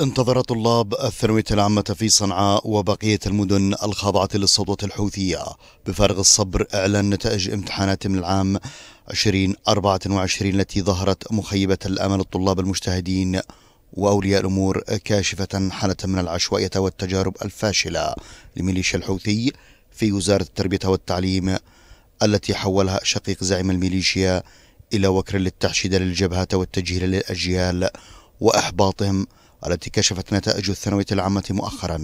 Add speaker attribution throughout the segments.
Speaker 1: انتظر طلاب الثانوية العامة في صنعاء وبقية المدن الخاضعة للسلطة الحوثية بفارغ الصبر إعلان نتائج امتحاناتهم العام 2024 التي ظهرت مخيبة الأمل الطلاب المجتهدين وأولياء الأمور كاشفة حالة من العشوائية والتجارب الفاشلة لميليشيا الحوثي في وزارة التربية والتعليم التي حولها شقيق زعيم الميليشيا إلى وكر للتحشيد للجبهة والتجهيل للأجيال وإحباطهم التي كشفت نتائج الثانوية العامة مؤخرا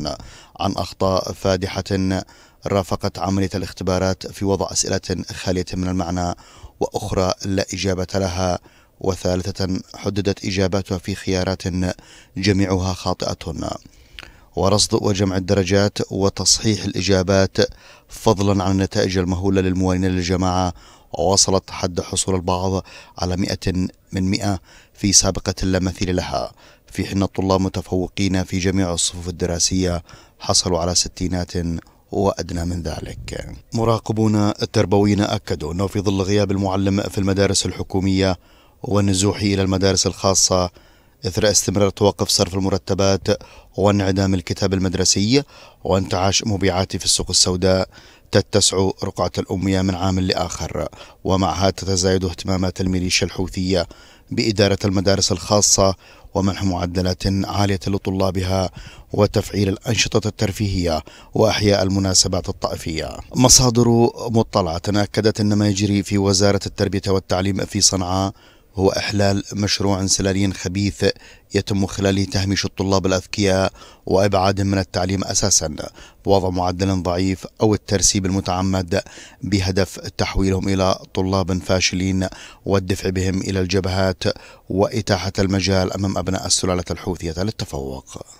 Speaker 1: عن أخطاء فادحة رافقت عملية الاختبارات في وضع أسئلة خالية من المعنى وأخرى لا إجابة لها وثالثة حددت إجاباتها في خيارات جميعها خاطئة ورصد وجمع الدرجات وتصحيح الإجابات فضلا عن النتائج المهولة للموالين للجماعة وصلت حد حصول البعض على مئة من مئة في سابقة اللامثيل لها في حين الطلاب متفوقين في جميع الصفوف الدراسية حصلوا على ستينات وأدنى من ذلك مراقبون التربويين أكدوا أنه في ظل غياب المعلم في المدارس الحكومية والنزوح إلى المدارس الخاصة إثر استمرار توقف صرف المرتبات وانعدام الكتاب المدرسي وانتعاش مبيعات في السوق السوداء تتسع رقعة الأمية من عام لآخر ومعها تتزايد اهتمامات الميليشيا الحوثية بإدارة المدارس الخاصة ومنح معدلات عالية لطلابها وتفعيل الأنشطة الترفيهية وأحياء المناسبات الطائفية مصادر مطلعة أكدت أن ما يجري في وزارة التربية والتعليم في صنعاء هو إحلال مشروع سلالي خبيث يتم خلاله تهميش الطلاب الأذكياء وإبعادهم من التعليم أساسا بوضع معدل ضعيف أو الترسيب المتعمد بهدف تحويلهم إلى طلاب فاشلين والدفع بهم إلى الجبهات وإتاحة المجال أمام أبناء السلالة الحوثية للتفوق